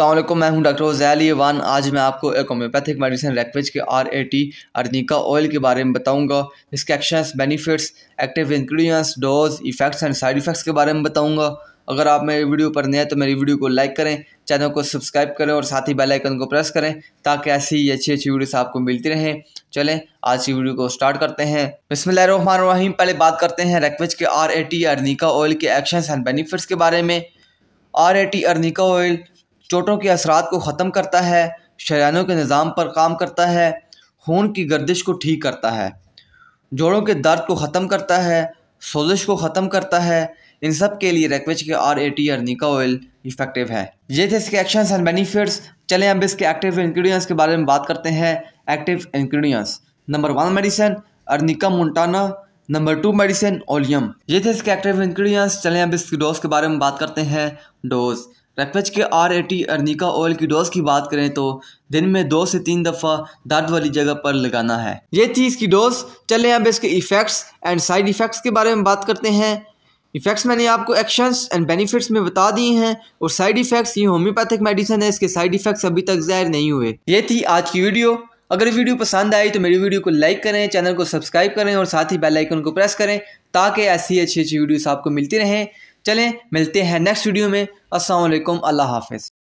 अल्लाम मैं हूं डॉक्टर जैल वन आज मैं आपको एक होम्योपैथिक मेडिसिन रेकवेज के R A T arnica oil के बारे में बताऊंगा इसके actions benefits active ingredients dose effects and side effects के बारे में बताऊंगा अगर आप मेरे वीडियो पर नए हैं तो मेरी वीडियो को लाइक करें चैनल को सब्सक्राइब करें और साथ ही बेलाइकन को प्रेस करें ताकि ऐसी ही अच्छी अच्छी वीडियोस आपको मिलती रहें चलें आज की वीडियो को स्टार्ट करते हैं रही पहले बात करते हैं रेकवेज के R A T arnica oil के एक्शंस एंड बेनिफिट्स के बारे में R A T arnica oil चोटों के असरात को ख़त्म करता है शयानों के निज़ाम पर काम करता है खून की गर्दिश को ठीक करता है जोड़ों के दर्द को ख़त्म करता है सोजिश को ख़त्म करता है इन सब के लिए रेकवेज के R A T arnica oil effective है ये थे इसके एक्शंस एंड बेनिफिट्स चले अब इसके एक्टिव इंग्रेडिएंट्स के बारे में बात करते हैं active ingredients number one medicine arnica montana number two medicine oleum ये थे इसके एक्टिव इंग्रेडिएंट्स चलें अब इसके डोज के बारे में बात करते हैं डोज रक्तच के आर एटी अर्निका ऑयल की डोज की बात करें तो दिन में दो से तीन दफ़ा दर्द वाली जगह पर लगाना है ये थी इसकी डोज चले अब इसके इफ़ेक्ट्स एंड साइड इफ़ेक्ट्स के बारे में बात करते हैं इफ़ेक्ट्स मैंने आपको एक्शंस एंड बेनिफिट्स में बता दिए हैं और साइड इफ़ेक्ट्स ये होम्योपैथिक मेडिसिन है इसके साइड इफ़ेक्ट्स अभी तक ज़ाहिर नहीं हुए ये थी आज की वीडियो अगर वीडियो पसंद आई तो मेरी वीडियो को लाइक करें चैनल को सब्सक्राइब करें और साथ ही बेल आइकन को प्रेस करें ताकि ऐसी अच्छी अच्छी वीडियोस आपको मिलती रहें चलें मिलते हैं नेक्स्ट वीडियो में असल अल्लाह हाफिज़